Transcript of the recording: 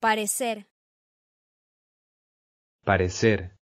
Parecer. Parecer.